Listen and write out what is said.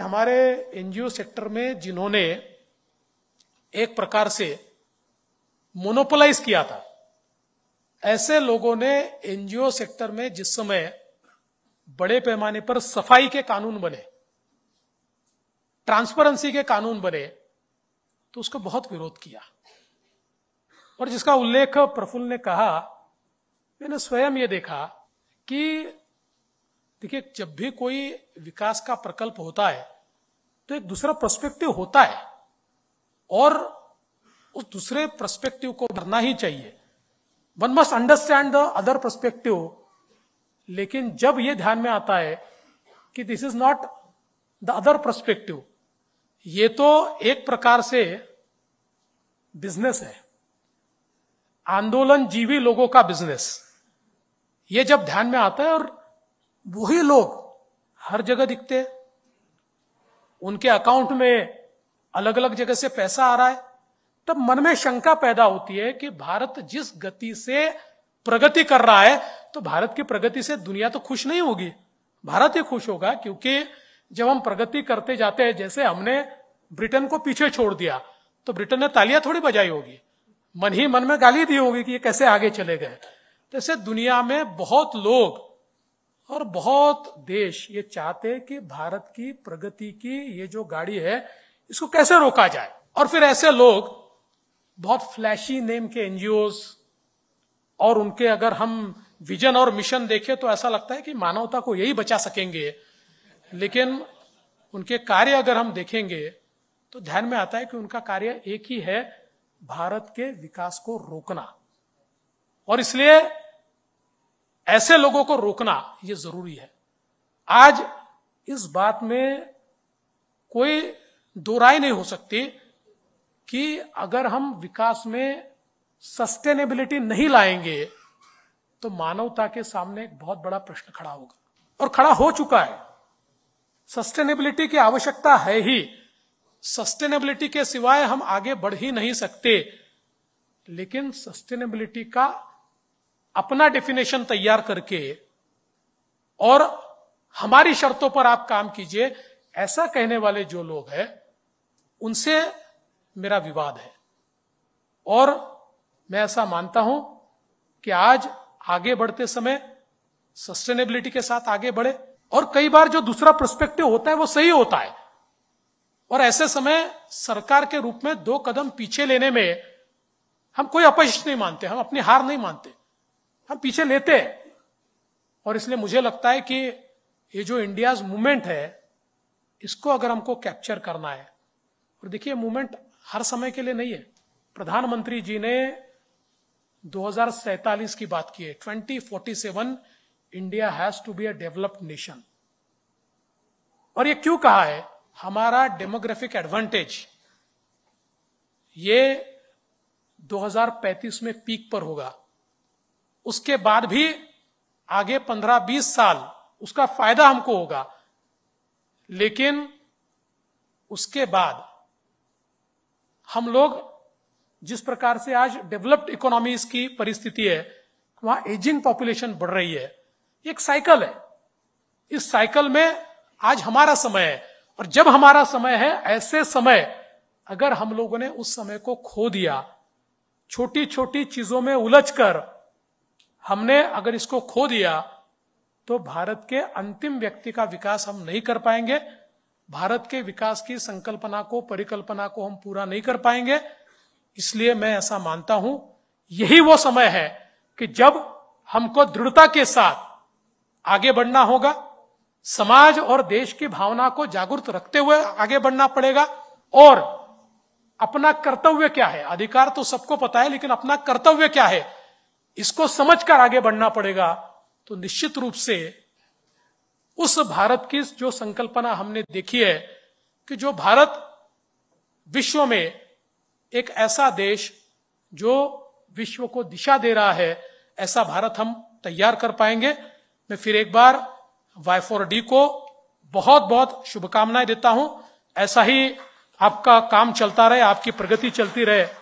हमारे NGO sector में जिन्होंने एक प्रकार से मोनोपोलाइज किया था ऐसे लोगों ने एनजीओ सेक्टर में जिस समय बड़े पैमाने पर सफाई के कानून बने ट्रांसपेरेंसी के कानून बने तो उसको बहुत विरोध किया और जिसका उल्लेख प्रफुल्ल ने कहा मैंने स्वयं यह देखा कि देखिए जब भी कोई विकास का प्रकल्प होता है तो एक दूसरा प्रस्पेक्टिव होता है और उस दूसरे प्रस्पेक्टिव को भरना ही चाहिए one must understand the other perspective लेकिन जब यह ध्यान में आता है कि this is not the other perspective ये तो एक प्रकार से बिजनेस है आंदोलन जीवी लोगों का बिजनेस ये जब ध्यान में आता है और वही लोग हर जगह दिखते हैं उनके अकाउंट में अलग अलग जगह से पैसा आ रहा है तब मन में शंका पैदा होती है कि भारत जिस गति से प्रगति कर रहा है तो भारत की प्रगति से दुनिया तो खुश नहीं होगी भारत ही खुश होगा क्योंकि जब हम प्रगति करते जाते हैं जैसे हमने ब्रिटेन को पीछे छोड़ दिया तो ब्रिटेन ने तालियां थोड़ी बजाई होगी मन ही मन में गाली दी होगी कि ये कैसे आगे चले गए तो दुनिया में बहुत लोग और बहुत देश ये चाहते कि भारत की प्रगति की ये जो गाड़ी है इसको कैसे रोका जाए और फिर ऐसे लोग बहुत फ्लैशी नेम के एनजीओ और उनके अगर हम विजन और मिशन देखें तो ऐसा लगता है कि मानवता को यही बचा सकेंगे लेकिन उनके कार्य अगर हम देखेंगे तो ध्यान में आता है कि उनका कार्य एक ही है भारत के विकास को रोकना और इसलिए ऐसे लोगों को रोकना यह जरूरी है आज इस बात में कोई दो राय नहीं हो सकती कि अगर हम विकास में सस्टेनेबिलिटी नहीं लाएंगे तो मानवता के सामने एक बहुत बड़ा प्रश्न खड़ा होगा और खड़ा हो चुका है सस्टेनेबिलिटी की आवश्यकता है ही सस्टेनेबिलिटी के सिवाय हम आगे बढ़ ही नहीं सकते लेकिन सस्टेनेबिलिटी का अपना डेफिनेशन तैयार करके और हमारी शर्तों पर आप काम कीजिए ऐसा कहने वाले जो लोग हैं उनसे मेरा विवाद है और मैं ऐसा मानता हूं कि आज आगे बढ़ते समय सस्टेनेबिलिटी के साथ आगे बढ़े और कई बार जो दूसरा प्रस्पेक्टिव होता है वो सही होता है और ऐसे समय सरकार के रूप में दो कदम पीछे लेने में हम कोई अपशिष्ट नहीं मानते हम अपनी हार नहीं मानते हम पीछे लेते हैं और इसलिए मुझे लगता है कि ये जो इंडियाज मूवमेंट है इसको अगर हमको कैप्चर करना है और देखिए मूवमेंट हर समय के लिए नहीं है प्रधानमंत्री जी ने दो की बात की है twenty forty seven India has to be a developed nation और ये क्यों कहा है हमारा डेमोग्राफिक एडवांटेज ये 2035 में पीक पर होगा उसके बाद भी आगे पंद्रह बीस साल उसका फायदा हमको होगा लेकिन उसके बाद हम लोग जिस प्रकार से आज डेवलप्ड इकोनॉमीज की परिस्थिति है वहां एजिंग पॉपुलेशन बढ़ रही है एक साइकिल है इस साइकिल में आज हमारा समय है और जब हमारा समय है ऐसे समय अगर हम लोगों ने उस समय को खो दिया छोटी छोटी चीजों में उलझ कर हमने अगर इसको खो दिया तो भारत के अंतिम व्यक्ति का विकास हम नहीं कर पाएंगे भारत के विकास की संकल्पना को परिकल्पना को हम पूरा नहीं कर पाएंगे इसलिए मैं ऐसा मानता हूं यही वो समय है कि जब हमको दृढ़ता के साथ आगे बढ़ना होगा समाज और देश की भावना को जागृत रखते हुए आगे बढ़ना पड़ेगा और अपना कर्तव्य क्या है अधिकार तो सबको पता है लेकिन अपना कर्तव्य क्या है इसको समझकर आगे बढ़ना पड़ेगा तो निश्चित रूप से उस भारत की जो संकल्पना हमने देखी है कि जो भारत विश्व में एक ऐसा देश जो विश्व को दिशा दे रहा है ऐसा भारत हम तैयार कर पाएंगे मैं फिर एक बार वाई फोर डी को बहुत बहुत शुभकामनाएं देता हूं ऐसा ही आपका काम चलता रहे आपकी प्रगति चलती रहे